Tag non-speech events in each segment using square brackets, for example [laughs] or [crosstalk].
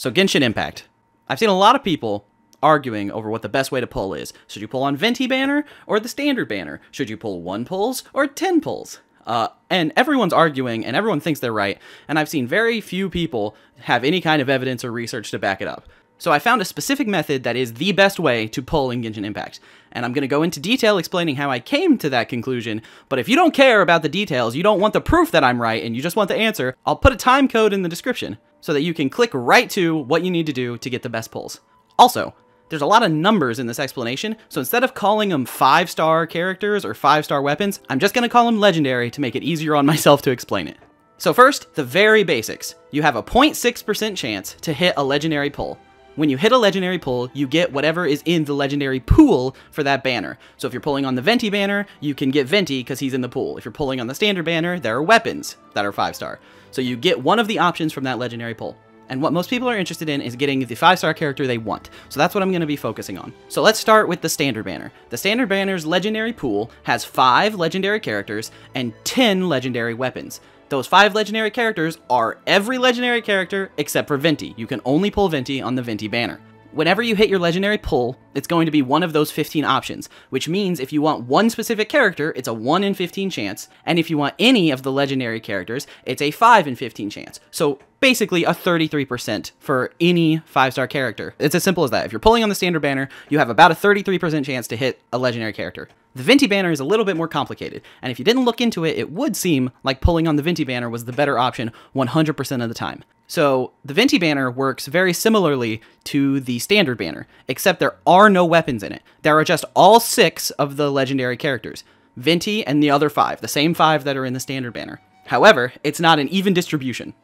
So Genshin Impact. I've seen a lot of people arguing over what the best way to pull is. Should you pull on Venti banner or the standard banner? Should you pull one pulls or 10 pulls? Uh, and everyone's arguing and everyone thinks they're right. And I've seen very few people have any kind of evidence or research to back it up. So I found a specific method that is the best way to pull in Genshin Impact. And I'm going to go into detail explaining how I came to that conclusion, but if you don't care about the details, you don't want the proof that I'm right, and you just want the answer, I'll put a time code in the description so that you can click right to what you need to do to get the best pulls. Also, there's a lot of numbers in this explanation, so instead of calling them 5-star characters or 5-star weapons, I'm just going to call them legendary to make it easier on [laughs] myself to explain it. So first, the very basics. You have a 0.6% chance to hit a legendary pull. When you hit a legendary pull, you get whatever is in the legendary pool for that banner. So if you're pulling on the Venti banner, you can get Venti because he's in the pool. If you're pulling on the standard banner, there are weapons that are 5 star. So you get one of the options from that legendary pool. And what most people are interested in is getting the 5-star character they want. So that's what I'm going to be focusing on. So let's start with the standard banner. The standard banner's legendary pool has 5 legendary characters and 10 legendary weapons. Those 5 legendary characters are every legendary character except for Venti. You can only pull Venti on the Venti banner. Whenever you hit your legendary pull, it's going to be one of those 15 options, which means if you want one specific character, it's a 1 in 15 chance, and if you want any of the legendary characters, it's a 5 in 15 chance. So basically a 33% for any 5-star character. It's as simple as that. If you're pulling on the standard banner, you have about a 33% chance to hit a legendary character. The Venti banner is a little bit more complicated, and if you didn't look into it, it would seem like pulling on the Venti banner was the better option 100% of the time. So the Venti banner works very similarly to the standard banner, except there are no weapons in it. There are just all six of the legendary characters. Venti and the other five, the same five that are in the standard banner. However, it's not an even distribution.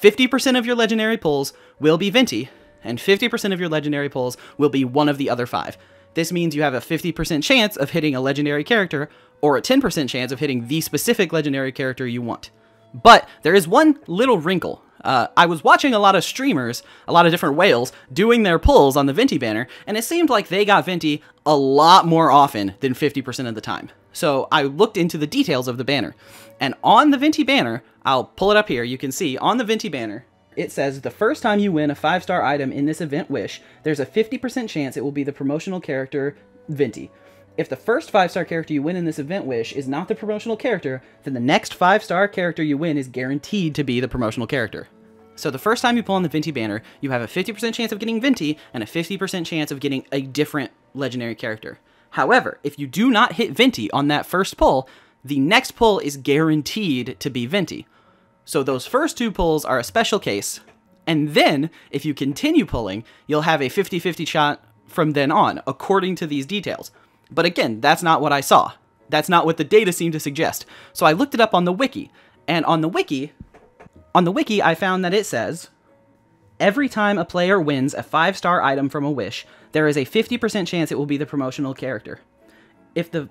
50% of your legendary pulls will be Venti, and 50% of your legendary pulls will be one of the other five. This means you have a 50% chance of hitting a legendary character or a 10% chance of hitting the specific legendary character you want. But there is one little wrinkle. Uh, I was watching a lot of streamers, a lot of different whales, doing their pulls on the Venti banner, and it seemed like they got Venti a lot more often than 50% of the time. So I looked into the details of the banner. And on the Venti banner, I'll pull it up here, you can see on the Venti banner, it says the first time you win a five star item in this event wish, there's a 50% chance it will be the promotional character Venti. If the first five star character you win in this event wish is not the promotional character, then the next five star character you win is guaranteed to be the promotional character. So the first time you pull on the Venti banner, you have a 50% chance of getting Venti and a 50% chance of getting a different legendary character. However, if you do not hit Venti on that first pull, the next pull is guaranteed to be Venti. So those first two pulls are a special case. And then, if you continue pulling, you'll have a 50 50 shot from then on, according to these details. But again, that's not what I saw. That's not what the data seemed to suggest. So I looked it up on the wiki, and on the wiki, on the wiki I found that it says every time a player wins a 5-star item from a wish, there is a 50% chance it will be the promotional character. If the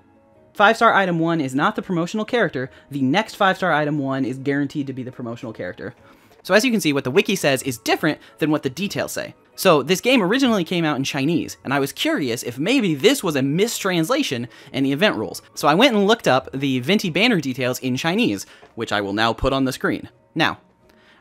Five star item one is not the promotional character. The next five star item one is guaranteed to be the promotional character. So as you can see, what the wiki says is different than what the details say. So this game originally came out in Chinese, and I was curious if maybe this was a mistranslation in the event rules. So I went and looked up the Venti banner details in Chinese, which I will now put on the screen. Now,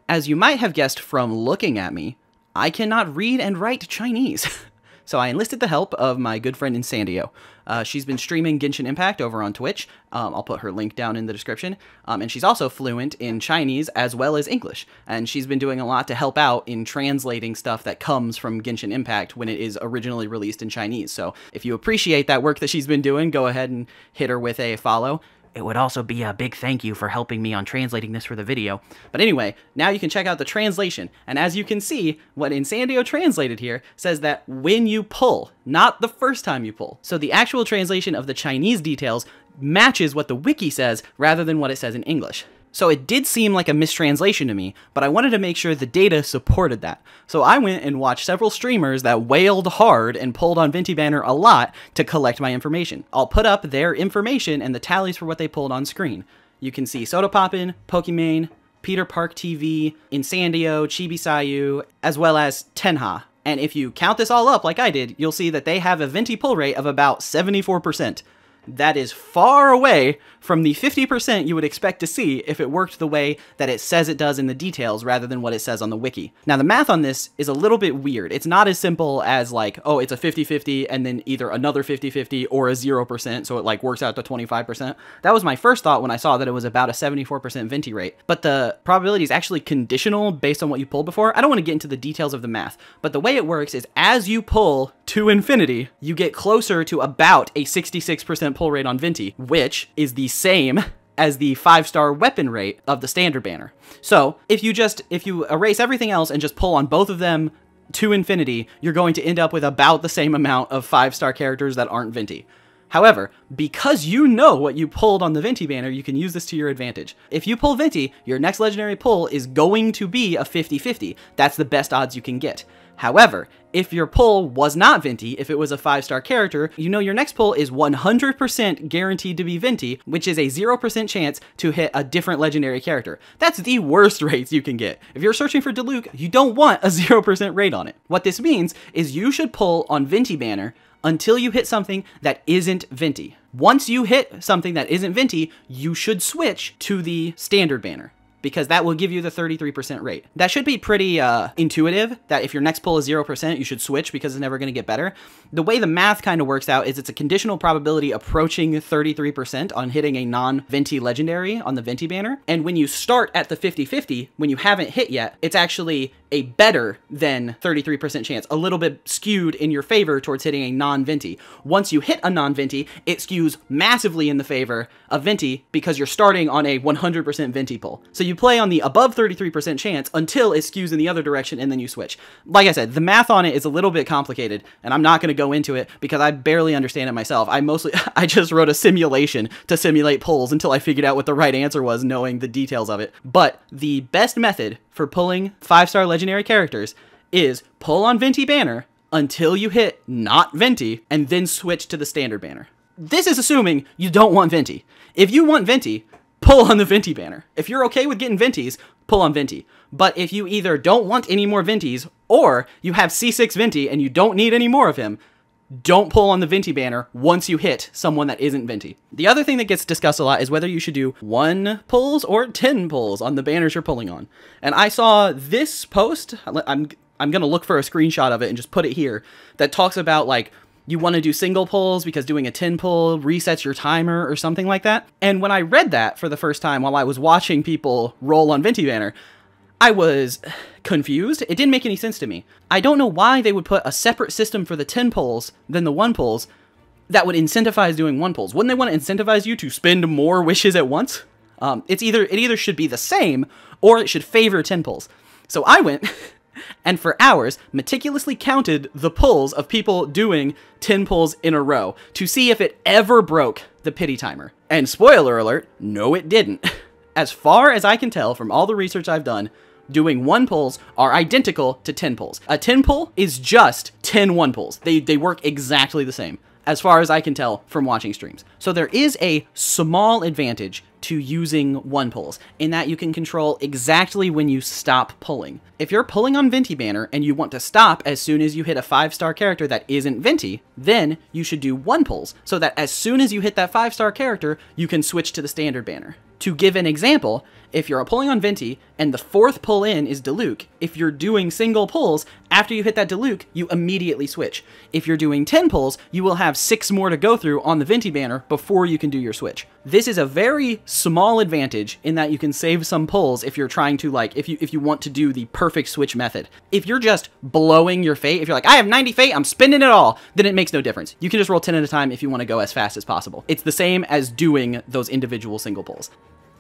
as you might have guessed from looking at me, I cannot read and write Chinese. [laughs] So I enlisted the help of my good friend Insandio. Uh, she's been streaming Genshin Impact over on Twitch. Um, I'll put her link down in the description. Um, and she's also fluent in Chinese as well as English. And she's been doing a lot to help out in translating stuff that comes from Genshin Impact when it is originally released in Chinese. So if you appreciate that work that she's been doing, go ahead and hit her with a follow. It would also be a big thank you for helping me on translating this for the video. But anyway, now you can check out the translation. And as you can see, what Insandio translated here says that when you pull, not the first time you pull. So the actual translation of the Chinese details matches what the wiki says rather than what it says in English. So it did seem like a mistranslation to me, but I wanted to make sure the data supported that. So I went and watched several streamers that wailed hard and pulled on Venti Banner a lot to collect my information. I'll put up their information and the tallies for what they pulled on screen. You can see Soda Poppin, Pokimane, Peter Park TV, Insandio, Chibi Sayu, as well as Tenha. And if you count this all up like I did, you'll see that they have a Venti pull rate of about 74%. That is far away from the 50% you would expect to see if it worked the way that it says it does in the details rather than what it says on the wiki. Now, the math on this is a little bit weird. It's not as simple as like, oh, it's a 50-50 and then either another 50-50 or a 0%, so it like works out to 25%. That was my first thought when I saw that it was about a 74% venti rate, but the probability is actually conditional based on what you pulled before. I don't want to get into the details of the math, but the way it works is as you pull to infinity, you get closer to about a 66% pull rate on Venti, which is the same as the five star weapon rate of the standard banner. So if you just, if you erase everything else and just pull on both of them to infinity, you're going to end up with about the same amount of five star characters that aren't Venti. However, because you know what you pulled on the Venti banner, you can use this to your advantage. If you pull Venti, your next legendary pull is going to be a 50-50. That's the best odds you can get. However, if your pull was not Venti, if it was a 5-star character, you know your next pull is 100% guaranteed to be Venti, which is a 0% chance to hit a different legendary character. That's the worst [laughs] rates you can get. If you're searching for Diluc, you don't want a 0% [laughs] rate on it. What this means is you should pull on Venti Banner until you hit something that isn't Venti. Once you hit something that isn't Venti, you should switch to the standard banner because that will give you the 33% rate. That should be pretty uh, intuitive that if your next pull is 0%, you should switch because it's never going to get better. The way the math kind of works out is it's a conditional probability approaching 33% on hitting a non-Venti legendary on the Venti banner. And when you start at the 50-50, when you haven't hit yet, it's actually a better than 33% chance, a little bit skewed in your favor towards hitting a non-Venti. Once you hit a non-Venti, it skews massively in the favor of Venti because you're starting on a 100% Venti pull. So you play on the above 33% chance until it skews in the other direction and then you switch. Like I said, the math on it is a little bit complicated and I'm not going to go into it because I barely understand it myself. I mostly, [laughs] I just wrote a simulation to simulate polls until I figured out what the right answer was knowing the details of it. But the best method for pulling five-star legendary characters is pull on Venti Banner until you hit not Venti and then switch to the standard banner. This is assuming you don't want Venti. If you want Venti, pull on the Venti banner. If you're okay with getting Ventis, pull on Venti. But if you either don't want any more Ventis, or you have C6 Venti and you don't need any more of him, don't pull on the Venti banner once you hit someone that isn't Venti. The other thing that gets discussed a lot is whether you should do one pulls or 10 pulls on the banners you're pulling on. And I saw this post, I'm, I'm gonna look for a screenshot of it and just put it here, that talks about like you want to do single pulls because doing a 10 pull resets your timer or something like that. And when I read that for the first time while I was watching people roll on Venti Banner, I was confused. It didn't make any sense to me. I don't know why they would put a separate system for the 10 pulls than the 1 pulls that would incentivize doing 1 pulls. Wouldn't they want to incentivize you to spend more wishes at once? Um, it's either it either should be the same or it should favor 10 pulls. So I went [laughs] and for hours meticulously counted the pulls of people doing 10 pulls in a row to see if it ever broke the pity timer. And spoiler alert, no it didn't. [laughs] As far as I can tell from all the research I've done, doing one pulls are identical to 10 pulls. A 10 pull is just 10 one pulls. They, they work exactly the same, as far as I can tell from watching streams. So there is a small advantage to using one pulls, in that you can control exactly when you stop pulling. If you're pulling on Venti Banner and you want to stop as soon as you hit a 5-star character that isn't Venti, then you should do one pulls, so that as soon as you hit that 5-star character, you can switch to the standard banner. To give an example, if you're pulling on Venti and the fourth pull in is Diluc, if you're doing single pulls, after you hit that Diluc, you immediately switch. If you're doing 10 pulls, you will have six more to go through on the Venti banner before you can do your switch. This is a very small advantage in that you can save some pulls if you're trying to like, if you if you want to do the perfect switch method. If you're just blowing your fate, if you're like, I have 90 fate, I'm spending it all, then it makes no difference. You can just roll 10 at a time if you want to go as fast as possible. It's the same as doing those individual single pulls.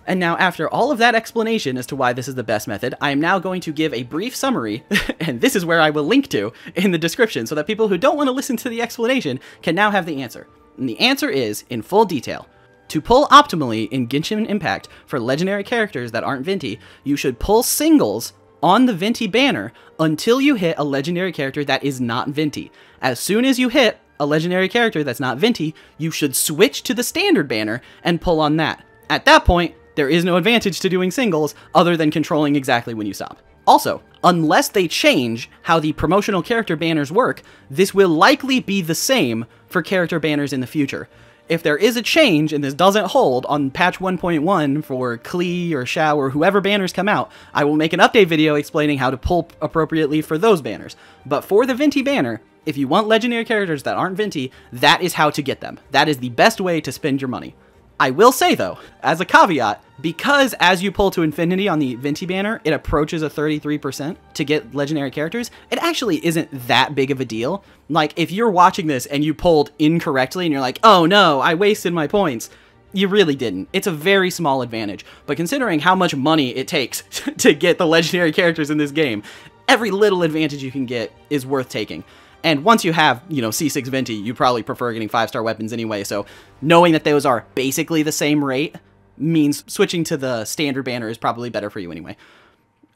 And now, after all of that explanation as to why this is the best method, I am now going to give a brief summary, [laughs] and this is where I will link to in the description so that people who don't want to listen to the explanation can now have the answer. And the answer is, in full detail, to pull optimally in Genshin Impact for legendary characters that aren't Venti, you should pull singles on the Venti banner until you hit a legendary character that is not Venti. As soon as you hit a legendary character that's not Venti, you should switch to the standard banner and pull on that. At that point, there is no advantage to doing singles other than controlling exactly when you stop. Also, unless they change how the promotional character banners work, this will likely be the same for character banners in the future if there is a change and this doesn't hold on patch 1.1 for Klee or Shao or whoever banners come out, I will make an update video explaining how to pull appropriately for those banners. But for the Venti banner, if you want legendary characters that aren't Venti, that is how to get them. That is the best way to spend your money. I will say though, as a caveat, because as you pull to infinity on the Venti banner, it approaches a 33% to get legendary characters, it actually isn't that big of a deal. Like, if you're watching this and you pulled incorrectly and you're like, oh no, I wasted my points, you really didn't. It's a very small advantage. But considering how much money it takes [laughs] to get the legendary characters in this game, every little advantage you can get is worth taking. And once you have, you know, C6 Venti, you probably prefer getting 5-star weapons anyway, so knowing that those are basically the same rate means switching to the standard banner is probably better for you anyway.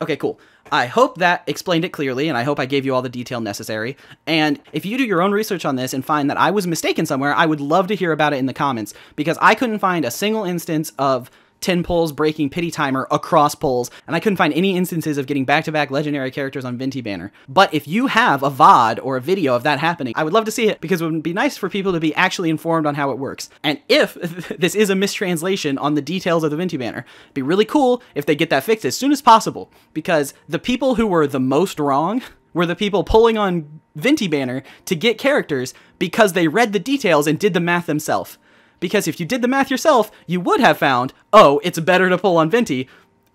Okay, cool. I hope that explained it clearly, and I hope I gave you all the detail necessary. And if you do your own research on this and find that I was mistaken somewhere, I would love to hear about it in the comments, because I couldn't find a single instance of 10 pulls breaking pity timer across pulls, and I couldn't find any instances of getting back to back legendary characters on Venti Banner. But if you have a VOD or a video of that happening, I would love to see it because it would be nice for people to be actually informed on how it works. And if [laughs] this is a mistranslation on the details of the Venti Banner, be really cool if they get that fixed as soon as possible because the people who were the most wrong [laughs] were the people pulling on Venti Banner to get characters because they read the details and did the math themselves because if you did the math yourself, you would have found, oh, it's better to pull on Venti,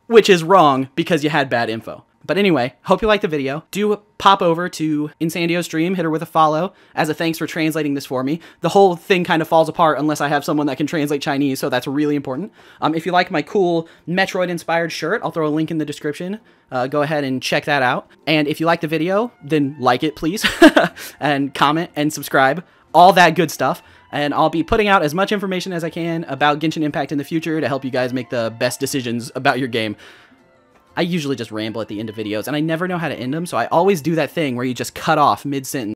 which is wrong because you had bad info. But anyway, hope you liked the video. Do pop over to Insandio's stream, hit her with a follow, as a thanks for translating this for me. The whole thing kind of falls apart unless I have someone that can translate Chinese, so that's really important. Um, if you like my cool Metroid-inspired shirt, I'll throw a link in the description. Uh, go ahead and check that out. And if you like the video, then like it, please, [laughs] and comment and subscribe, all that good stuff and I'll be putting out as much information as I can about Genshin Impact in the future to help you guys make the best decisions about your game. I usually just ramble at the end of videos, and I never know how to end them, so I always do that thing where you just cut off mid-sentence.